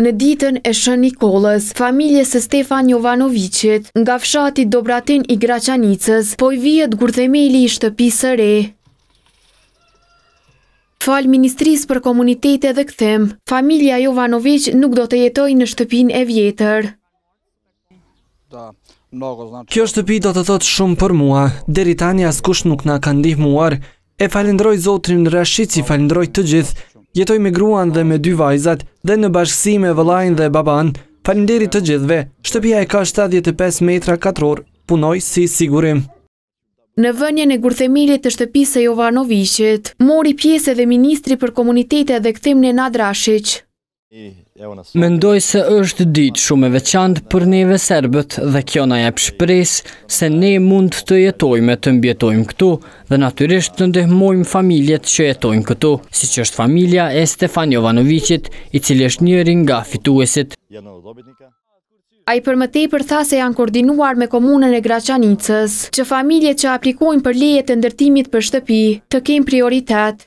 Në ditën e Shën Nikolës, familje së Stefan Jovanovicit, nga fshati Dobratin i Graçanicës, po i vijet gurthemeli i shtëpisë re. Fal Ministrisë për Komunitete dhe Këthem, familja Jovanovic nuk do të jetoj në shtëpin e vjetër. Kjo shtëpi do të thotë shumë për mua, deri tani askush nuk nga ka ndih muar, e falendroj Zotrin Rashici, falendroj të gjithë, jetoj me gruan dhe me dy vajzat dhe në bashkësi me vëlajnë dhe baban, falimderi të gjithve, shtëpia e ka 75 metra katror, punoj si sigurim. Në vënje në gurthemilit të shtëpisa Jovanovishet, mori pjese dhe ministri për komunitetet dhe këthim në nadrashic. Mendoj se është ditë shumë e veçantë për neve serbët dhe kjo na jep shpresë se ne mund të jetojmë të mbjetojmë këtu dhe natyrisht të ndihmojmë familjet që jetojnë këtu, siç është familja e Stefan Jovanoviçit, i cili është njëri nga fituesit. Ai për më tepër tha se janë koordinuar me komunën e Graçanicës, që familje që aplikojnë për leje të ndërtimit për shtëpi të kemë prioritet.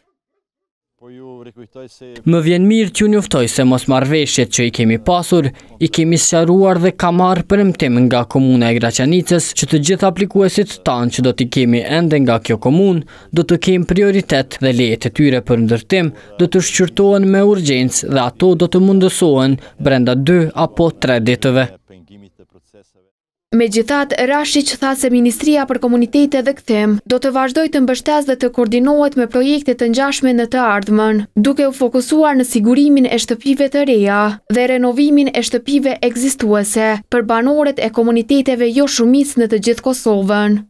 Më vjen mirë që njëftoj se mos marveshjet që i kemi pasur, i kemi sharuar dhe ka marë për nga komuna e Graçanicës që të gjithë aplikuesit të tanë që do t'i kemi ende nga kjo komunë, do të kemi prioritet dhe lejet e tyre për ndërtim, do të shqyrtohen me urgjens dhe ato do të mundësohen brenda 2 apo 3 ditëve. Me gjithat, Rashi që tha se Ministria për Komunitetet dhe këthem do të vazhdoj të mbështes dhe të koordinohet me projekte të njashme në të ardhmen, duke u fokusuar në sigurimin e shtëpive të reja dhe renovimin e shtëpive egzistuese për banoret e komuniteteve jo shumis në të gjithë Kosovën.